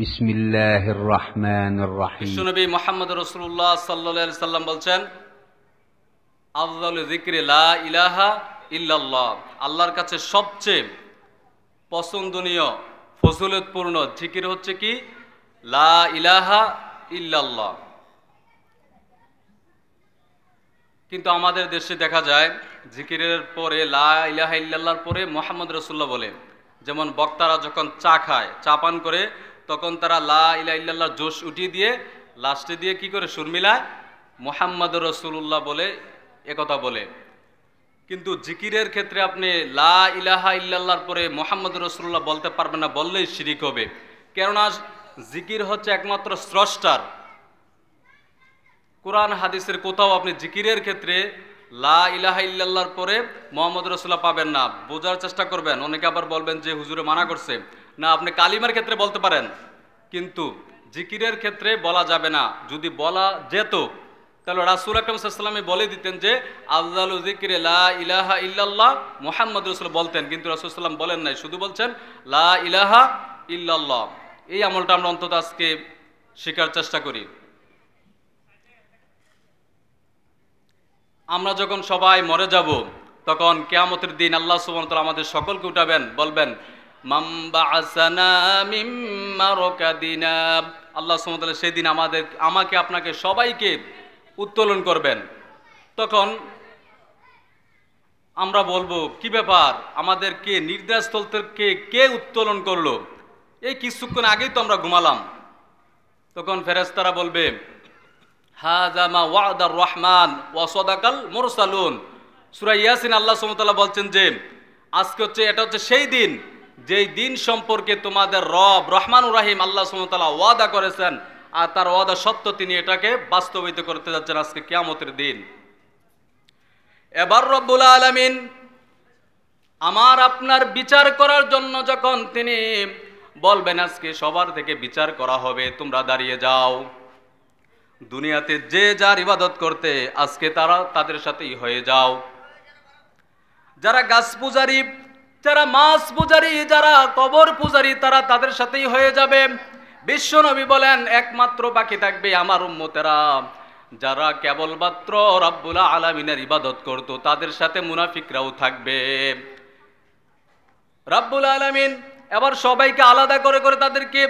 বিসমিল্লাহির রহমানির রহিম সাল্লাম লা ইলাহা ইল্লাল্লাহ আল্লাহর কাছে সবচেয়ে পছন্দনীয় জিকির হচ্ছে কি লা ইলাহা ইল্লাল্লাহ কিন্তু আমাদের দেশে দেখা যায় জিকিরের পরে লা ইলাহা ইল্লাল্লাহর পরে মোহাম্মদ রসুল্লাহ বলে যেমন বক্তারা যখন চা খায় চা পান করে তখন তারা লা ইলা ইল্লাল্লাহ জোশ উঠিয়ে দিয়ে লাস্টে দিয়ে কি করে সুর মোহাম্মদ রসুল্লাহ বলে একথা বলে কিন্তু জিকিরের ক্ষেত্রে আপনি লা ইলাহা ইল্লাল্লাহর পরে মোহাম্মদ রসুল্লাহ বলতে পারবেন না বললেই শিরিক হবে কেননা জিকির হচ্ছে একমাত্র স্রষ্টার কোরআন হাদিসের কোথাও আপনি জিকিরের ক্ষেত্রে লা ইলাহা ইল্লাল্লাহর পরে মোহাম্মদ রসুল্লাহ পাবেন না বোঝার চেষ্টা করবেন অনেকে আবার বলবেন যে হুজুরে মানা করছে না আপনি কালিমার ক্ষেত্রে বলতে পারেন কিন্তু জিকিরের ক্ষেত্রে বলা যাবে না যদি বলা যেত তাহলে রাসুল আকরম সাল্লামে বলে দিতেন যে আফজাল জিকিরে লা ইলাহা ইল্লাল্লাহ মোহাম্মদ রসুল বলতেন কিন্তু রসুল বলেন নাই শুধু বলছেন লা ইলাহা ইল্লাল্লাহ এই আমলটা আমরা অন্তত আজকে শেখার চেষ্টা করি আমরা যখন সবাই মরে যাব তখন কেয়ামতের দিন আল্লাহ সুবর্ণতলা আমাদের সকলকে উঠাবেন বলবেন আল্লাহ সুমতলা সেদিন আমাদের আমাকে আপনাকে সবাইকে উত্তোলন করবেন তখন আমরা বলবো কি ব্যাপার আমাদেরকে নির্দেশস্থল থেকে কে উত্তোলন করলো এই কিছুক্ষণ আগেই তো আমরা ঘুমালাম তখন ফেরেস্তারা বলবে হাজামা ওয়াদার রহমান ওয়াসদাকাল মোরসালুন সুরা ইয়াসিন আল্লাহ সুমতাল্লাহ বলছেন যে আজকে হচ্ছে এটা হচ্ছে সেই দিন যেই দিন সম্পর্কে তোমাদের রব রহমানুর রাহিম আল্লাহ সুমতাল্লাহ ওয়াদা করেছেন আর তার ওয়াদা সত্য তিনি এটাকে বাস্তবায়িত করতে যাচ্ছেন আজকে কেয়ামতের দিন এবার রব্বুল আলমিন আমার আপনার বিচার করার জন্য যখন তিনি বলবেন আজকে সবার থেকে বিচার করা হবে তোমরা দাঁড়িয়ে যাও দুনিয়াতে যে যার ইবাদত করতে আজকে তারা তাদের সাথেই হয়ে যাও যারা গাছ পূজারি যারা মাছ পূজারী যারা কবর পূজারী তারা তাদের সাথেই হয়ে যাবে বিশ্বনবী বলেন একমাত্র বাকি থাকবে আমার উম্মতেরা যারা কেবলমাত্র রাব্বুল আলামিনের ইবাদত করত তাদের সাথে মুনাফিকরাও থাকবে রাব্বুল আলামিন এবার সবাইকে আলাদা করে করে তাদেরকে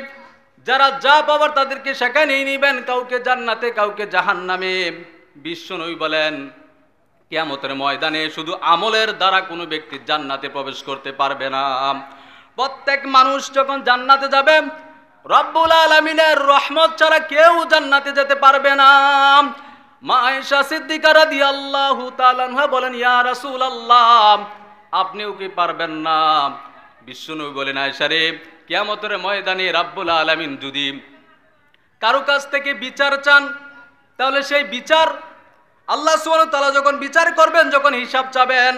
যারা যা পাবার তাদেরকে সেখানেই নিবেন কাউকে জান্নাতে কাউকে জাহান নামে নই বলেন কেমতের ময়দানে শুধু আমলের দ্বারা কোনো ব্যক্তি জান্নাতে প্রবেশ করতে পারবে না প্রত্যেক মানুষ যখন জান্নাতে যাবে রব্বুল আলমিনের রহমত ছাড়া কেউ জান্নাতে যেতে পারবে না মায়েশা সিদ্দিকা রাদি আল্লাহ বলেন ইয়া রাসুল আল্লাহ আপনিও কি পারবেন না বিষ্ণু বলেন শারিফ কেয়ামতের ময়দানে রাব্বুল আলমিন যদি কারো কাছ থেকে বিচার চান তাহলে সেই বিচার আল্লাহ তালা যখন বিচার করবেন যখন হিসাব চাবেন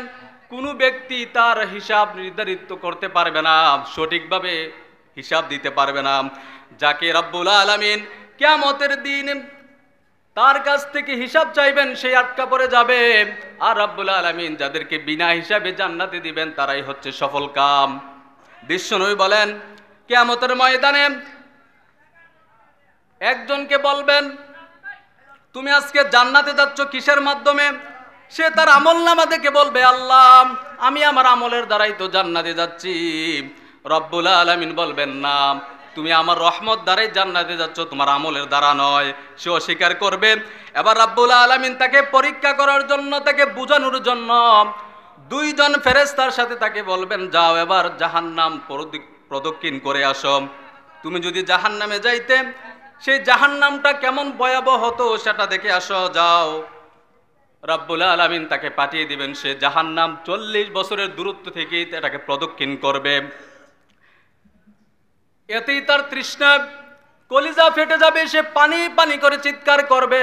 কোনো ব্যক্তি তার হিসাব নির্ধারিত করতে পারবে না সঠিকভাবে হিসাব দিতে পারবে না যাকে রাব্বুল আলমিন কেয়ামতের দিন তার কাছ থেকে হিসাব চাইবেন সেই আটকা পড়ে যাবে আর রাব্বুল আলমিন যাদেরকে বিনা হিসাবে জান্নাতে দিবেন তারাই হচ্ছে সফল কাম বিশ্বনবী বলেন কেয়ামতের ময়দানে একজনকে বলবেন তুমি আজকে জান্নাতে যাচ্ছ কিসের মাধ্যমে সে তার আমল নামা দেখে বলবে আল্লাহ আমি আমার আমলের দ্বারাই তো জান্নাতে যাচ্ছি রব্বুল আলমিন বলবেন না তুমি আমার রহমত দ্বারাই জান্নাতে যাচ্ছ তোমার আমলের দ্বারা নয় সে অস্বীকার করবে এবার রাব্বুল আলমিন তাকে পরীক্ষা করার জন্য তাকে বোঝানোর জন্য দুইজন ফেরেস্তার সাথে তাকে বলবেন যাও এবার জাহান্নাম প্রদক্ষিণ করে আসো তুমি যদি জাহান্নামে যাইতে সেই জাহান্নামটা কেমন ভয়াবহ হতো সেটা দেখে আসো যাও রাব্বুল আলমিন তাকে পাঠিয়ে দিবেন সে জাহান্নাম চল্লিশ বছরের দূরত্ব থেকেই এটাকে প্রদক্ষিণ করবে এতেই তার তৃষ্ণা কলিজা ফেটে যাবে সে পানি পানি করে চিৎকার করবে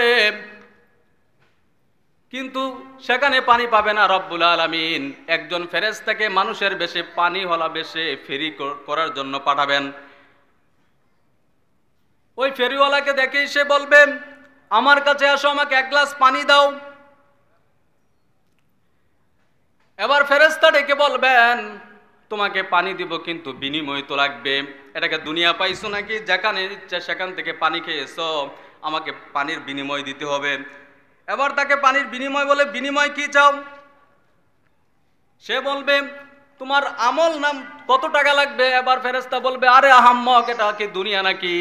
কিন্তু সেখানে পানি পাবে না রব্বুল আলমিন একজন থেকে মানুষের বেশে পানি হলা বেশে ফেরি করার জন্য পাঠাবেন ওই ফেরিওয়ালাকে দেখে সে বলবেন আমার কাছে আসো আমাকে এক গ্লাস পানি দাও এবার ফেরেস্তা ডেকে বলবেন তোমাকে পানি দিব কিন্তু বিনিময় তো লাগবে এটাকে দুনিয়া পাইছো নাকি যেখানে ইচ্ছা সেখান থেকে পানি খেয়েছ আমাকে পানির বিনিময় দিতে হবে এবার তাকে পানির বিনিময় বলে বিনিময় কি চাও সে বলবে তোমার আমল নাম কত টাকা লাগবে এবার ফেরেস্তা বলবে আরে আহম্মক এটা কি দুনিয়া নাকি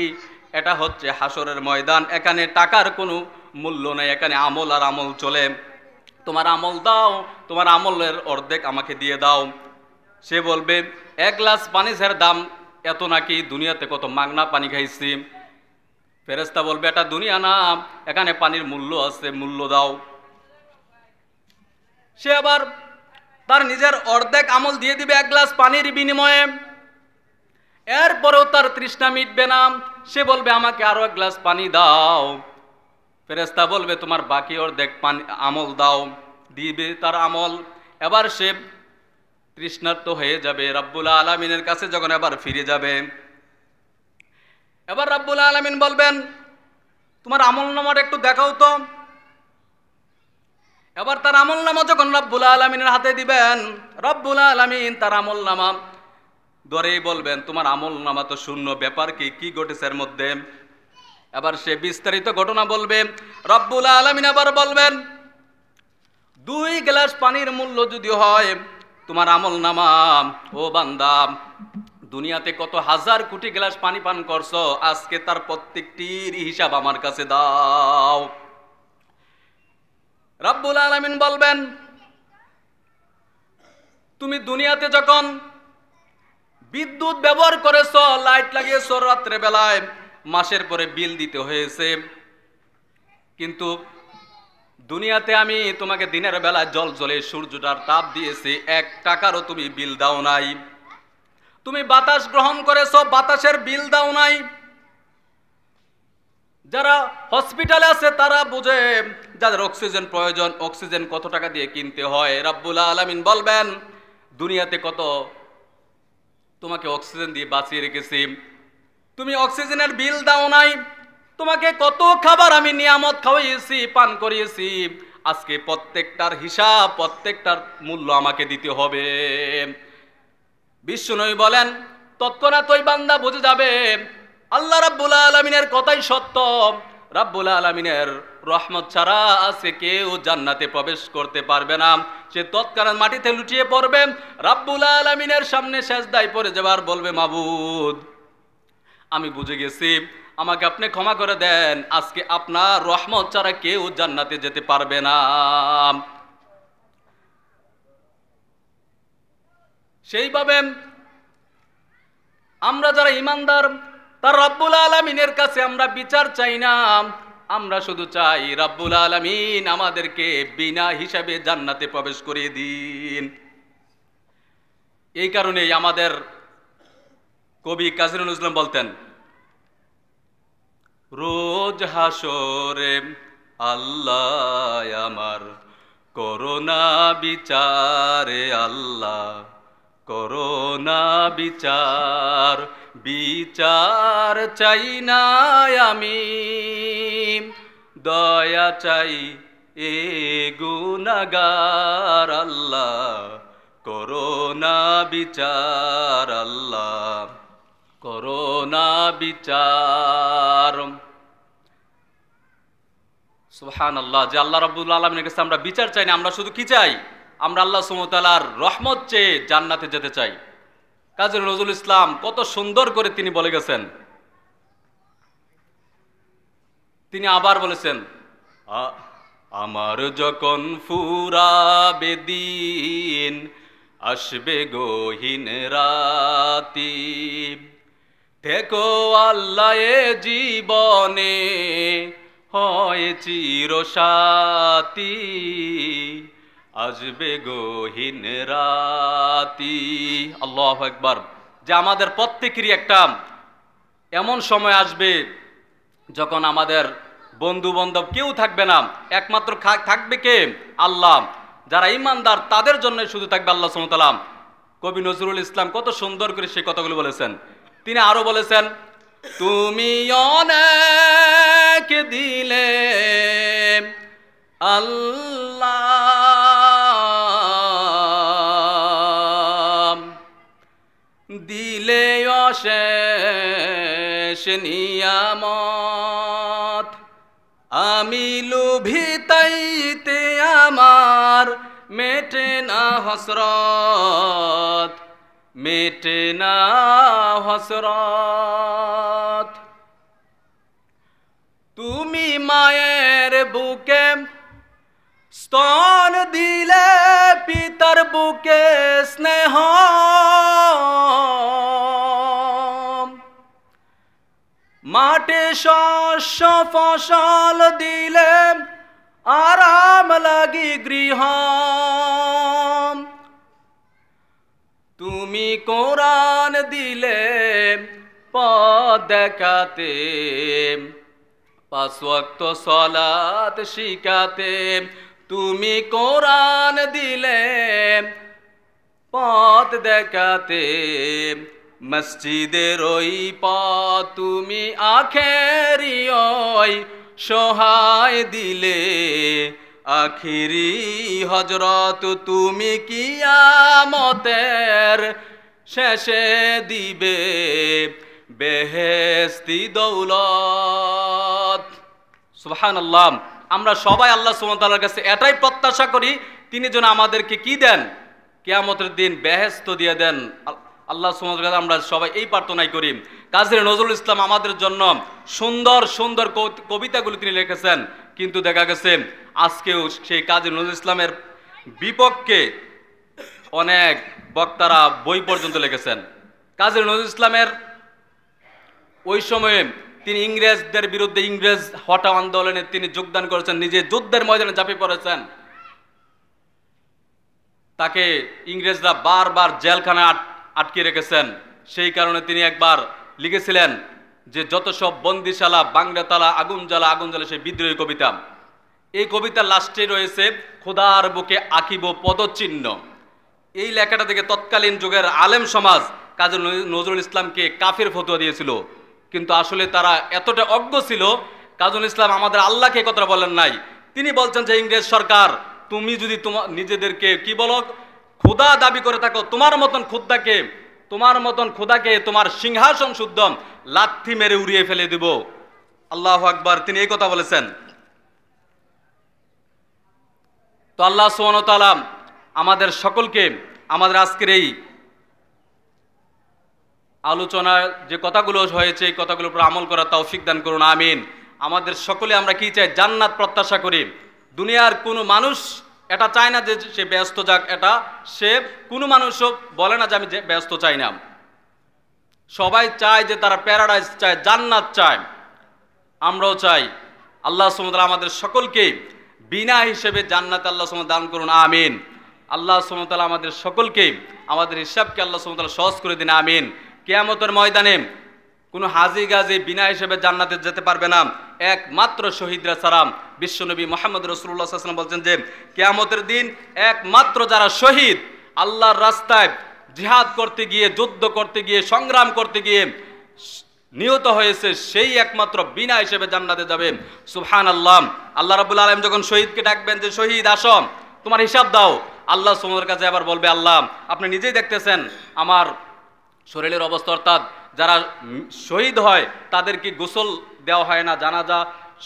এটা হচ্ছে হাসরের ময়দান এখানে টাকার কোনো মূল্য নেই এখানে আমল আর আমল চলে তোমার আমল দাও তোমার আমলের অর্ধেক আমাকে দিয়ে দাও সে বলবে এক গ্লাস পানি দাম এত নাকি দুনিয়াতে কত মাগনা পানি খাইছি ফেরেস্তা বলবে এটা দুনিয়া নাম এখানে পানির মূল্য আছে মূল্য দাও সে আবার তার নিজের অর্ধেক আমল দিয়ে দিবে এক গ্লাস পানির বিনিময়ে এরপরেও তার তৃষ্ণা মিটবে না সে বলবে আমাকে আরও এক গ্লাস পানি দাও ফেরেস্তা বলবে তোমার বাকি অর্ধেক পানি আমল দাও দিবে তার আমল এবার সে তৃষ্ণার্থ হয়ে যাবে রাব্বুল আলমিনের কাছে যখন আবার ফিরে যাবে এবার রাব্বুল আলমিন বলবেন তোমার আমল নামার একটু দেখাও তো এবার তার আমল নামা যখন রব্বুল আলমিনের হাতে দিবেন রব্বুল আলমিন তার আমল নামা ধরেই বলবেন তোমার আমল নামা তো শূন্য ব্যাপার কি কি ঘটেছে এর মধ্যে এবার সে বিস্তারিত ঘটনা বলবে রব্বুল আলমিন আবার বলবেন দুই গ্লাস পানির মূল্য যদি হয় তোমার আমল নামা ও বান্দাম দুনিয়াতে কত হাজার কোটি গ্লাস পানি পান করছো আজকে তার প্রত্যেকটির হিসাব আমার কাছে দাও রাব্বুল আলমিন বলবেন তুমি দুনিয়াতে যখন বিদ্যুৎ ব্যবহার করেছ লাইট লাগিয়েছ রাত্রে বেলায় মাসের পরে বিল দিতে হয়েছে কিন্তু দুনিয়াতে আমি তোমাকে দিনের বেলায় জল জলে সূর্যটার তাপ দিয়েছি এক টাকারও তুমি বিল দাও নাই তুমি বাতাস গ্রহণ করেছ বাতাসের বিল দাও নাই যারা হসপিটালে আছে তারা বুঝে যাদের অক্সিজেন প্রয়োজন অক্সিজেন কত টাকা দিয়ে কিনতে হয় রাব্বুল আলমিন বলবেন দুনিয়াতে কত তোমাকে অক্সিজেন দিয়ে বাঁচিয়ে রেখেছি তুমি অক্সিজেনের বিল দাও নাই তোমাকে কত খাবার আমি নিয়ামত খাওয়াইয়েছি পান করিয়েছি আজকে প্রত্যেকটার হিসাব প্রত্যেকটার মূল্য আমাকে দিতে হবে বিষ্ণুনবী বলেন তৎক্ষণাৎ ওই বান্দা বুঝে যাবে আল্লাহ রাব্বুল আলমিনের কথাই সত্য রাব্বুল আলমিনের রহমত ছাড়া আছে কেউ জান্নাতে প্রবেশ করতে পারবে না সে তৎকালীন মাটিতে লুটিয়ে পড়বে রাব্বুল আলমিনের সামনে দায় পরে যাবার বলবে মাবুদ আমি বুঝে গেছি আমাকে আপনি ক্ষমা করে দেন আজকে আপনার রহমত ছাড়া কেউ জান্নাতে যেতে পারবে না সেইভাবে আমরা যারা ইমানদার তার রব্বুল আলমিনের কাছে আমরা বিচার চাই না আমরা শুধু চাই রাব্বুল আলমিন আমাদেরকে বিনা হিসাবে জান্নাতে প্রবেশ করিয়ে দিন এই কারণেই আমাদের কবি কাজরুল ইসলাম বলতেন রোজ হাসরে আল্লাহ আমার করোনা বিচারে আল্লাহ করোনা বিচার বিচার চাই না আমি দয়া চাই এ গুনাগার আল্লাহ করোনা বিচার আল্লাহ করোনা বিচার সুহান আল্লাহ যে আল্লাহ রাবুল আলমের কাছে আমরা বিচার চাই না আমরা শুধু কি চাই আমরা আল্লাহ সুমতালার রহমত চেয়ে জান্নাতে যেতে চাই কাজী নজরুল ইসলাম কত সুন্দর করে তিনি বলে গেছেন তিনি আবার বলেছেন আমার যখন ফুরাবে দিন আসবে গহীন রাতি ঠেকো আল্লাহ জীবনে হয় চিরসাতি আসবে গহীন রাতি আল্লাহ একবার যে আমাদের প্রত্যেকেরই একটা এমন সময় আসবে যখন আমাদের বন্ধু বান্ধব কেউ থাকবে না একমাত্র থাকবে কে আল্লাহ যারা ইমানদার তাদের জন্য শুধু থাকবে আল্লাহ সালাম কবি নজরুল ইসলাম কত সুন্দর করে সেই কথাগুলো বলেছেন তিনি আরো বলেছেন তুমি অনেক দিলে আল্লাহ শেষ নিয়ামত আমি লুভিতাইতে আমার মেটে না হসরত মেটে না হসরত তুমি মায়ের বুকে স্তন দিলে পিতার বুকে স্নেহ মাঠে শস্য ফসল দিলে আরাম লাগি গৃহ তুমি কোরআন দিলে পদ দেখাতে পাঁচওয়াক্ত সলাত শিখাতে তুমি কোরআন দিলে পথ দেখাতে মসজিদের ওই পা তুমি আখেরি ওই সহায় দিলে আখিরি হজরত তুমি কিয়ামতের শেষে দিবে বেহেস্তি দৌলত সুহান আল্লাহ আমরা সবাই আল্লাহ সুমতালার কাছে এটাই প্রত্যাশা করি তিনি যেন আমাদেরকে কি দেন কেয়ামতের দিন বেহেস্ত দিয়ে দেন আল্লাহ আমরা সবাই এই প্রার্থনাই করি কাজের নজরুল ইসলাম আমাদের জন্য সুন্দর সুন্দর কবিতাগুলি তিনি লিখেছেন কিন্তু দেখা গেছে আজকেও সেই কাজী নজরুল ইসলামের বিপক্ষে অনেক বক্তারা বই পর্যন্ত লিখেছেন কাজী নজরুল ইসলামের ওই সময়ে তিনি ইংরেজদের বিরুদ্ধে ইংরেজ হটাও আন্দোলনে তিনি যোগদান করেছেন নিজে যুদ্ধের ময়দানে ঝাঁপিয়ে পড়েছেন তাকে ইংরেজরা বারবার জেলখানায় আটকে রেখেছেন সেই কারণে তিনি একবার লিখেছিলেন যে যত সব বন্দিশালা বাংলাতালা আগুন জ্বালা আগুন জ্বালা সেই বিদ্রোহী কবিতা এই কবিতার লাস্টে রয়েছে খোদার বুকে আঁকিব পদচিহ্ন এই লেখাটা থেকে তৎকালীন যুগের আলেম সমাজ কাজী নজরুল ইসলামকে কাফের ফতুয়া দিয়েছিল কিন্তু আসলে তারা এতটা অজ্ঞ ছিল কাজুল ইসলাম আমাদের আল্লাহকে কথা বলেন নাই তিনি বলছেন যে ইংরেজ সরকার তুমি যদি তোমার নিজেদেরকে কি বলো খুদা দাবি করে থাকো তোমার মতন খোদ্দাকে তোমার মতন খুদাকে তোমার সিংহাসন শুদ্ধ লাথি মেরে উড়িয়ে ফেলে দিব আল্লাহ আকবর তিনি এই কথা বলেছেন তো আল্লাহ সোহানতালাম আমাদের সকলকে আমাদের আজকের এই আলোচনা যে কথাগুলো হয়েছে এই কথাগুলোর উপর আমল করা তৌফিক দান করুন আমিন আমাদের সকলে আমরা কি চাই জান্নাত প্রত্যাশা করি দুনিয়ার কোনো মানুষ এটা চায় না যে সে ব্যস্ত যাক এটা সে কোনো মানুষও বলে না যে আমি ব্যস্ত চাই না সবাই চায় যে তারা প্যারাডাইজ চায় জান্নাত চায় আমরাও চাই আল্লাহ সমুদ্র আমাদের সকলকে বিনা হিসেবে জান্নাত আল্লাহ সমুদ্র দান করুন আমিন আল্লাহ সমতাল আমাদের সকলকে আমাদের হিসাবকে আল্লাহ সমতাল সহজ করে দিন আমিন কেয়ামতের ময়দানে কোনো হাজি গাজি বিনা হিসেবে জান্নাতে যেতে পারবে না একমাত্র শহীদরা সারাম বিশ্বনবী মোহাম্মদ রসুল্লাহ সাল্লাম বলছেন যে কেয়ামতের দিন একমাত্র যারা শহীদ আল্লাহর রাস্তায় জিহাদ করতে গিয়ে যুদ্ধ করতে গিয়ে সংগ্রাম করতে গিয়ে নিহত হয়েছে সেই একমাত্র বিনা হিসেবে জান্নাতে যাবে সুহান আল্লাহ আল্লাহ রাবুল আলম যখন শহীদকে ডাকবেন যে শহীদ আসম তোমার হিসাব দাও আল্লাহ সুমনের কাছে আবার বলবে আল্লাহ আপনি নিজেই দেখতেছেন আমার শরীরের অবস্থা অর্থাৎ যারা শহীদ হয় তাদেরকে গোসল দেওয়া হয় না জানাজা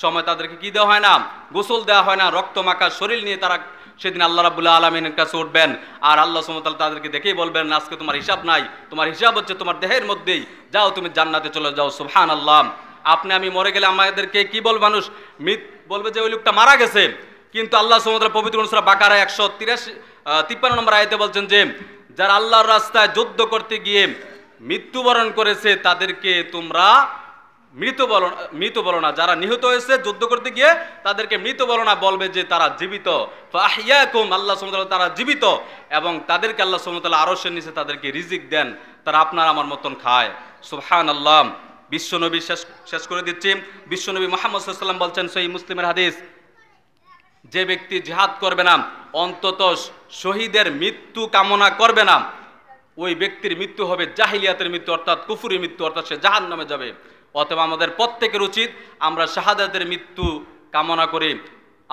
সময় তাদেরকে কি দেওয়া হয় না গোসল দেওয়া হয় না রক্ত মাখা শরীর নিয়ে তারা সেদিন আল্লাহ রাবুল্লাহ আলমিনের কাছে উঠবেন আর আল্লাহ সুমতাল তাদেরকে দেখেই বলবেন আজকে তোমার হিসাব নাই তোমার হিসাব হচ্ছে তোমার দেহের মধ্যেই যাও তুমি জান্নাতে চলে যাও সুহান আল্লাহ আপনি আমি মরে গেলে আমাদেরকে কি বল মানুষ মৃত বলবে যে ওই লোকটা মারা গেছে কিন্তু আল্লাহ সুমতাল পবিত্র অনুসার বাকারা একশো তিরাশি তিপ্পান্ন নম্বর আয়তে বলছেন যে যারা আল্লাহর রাস্তায় যুদ্ধ করতে গিয়ে মৃত্যুবরণ করেছে তাদেরকে তোমরা মৃত বল মৃত বলো না যারা নিহত হয়েছে যুদ্ধ করতে গিয়ে তাদেরকে মৃত বলো না বলবে যে তারা জীবিত আল্লাহ সুমতাল তারা জীবিত এবং তাদেরকে আল্লাহ সুমতাল আরসের নিচে তাদেরকে রিজিক দেন তারা আপনার আমার মতন খায় সুহান আল্লাহ বিশ্বনবী শেষ শেষ করে দিচ্ছি বিশ্বনবী মোহাম্মদ সাল্লাম বলছেন সেই মুসলিমের হাদিস যে ব্যক্তি জিহাদ করবে না অন্তত শহীদের মৃত্যু কামনা করবে না ওই ব্যক্তির মৃত্যু হবে জাহিলিয়াতের মৃত্যু অর্থাৎ কুফুরি মৃত্যু অর্থাৎ সে জাহান নামে যাবে অতএব আমাদের প্রত্যেকের উচিত আমরা শাহাদাতের মৃত্যু কামনা করি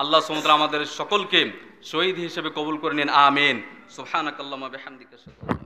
আল্লাহ সমুদ্র আমাদের সকলকে শহীদ হিসেবে কবুল করে নিন আমিন সুহানাকাল্লামা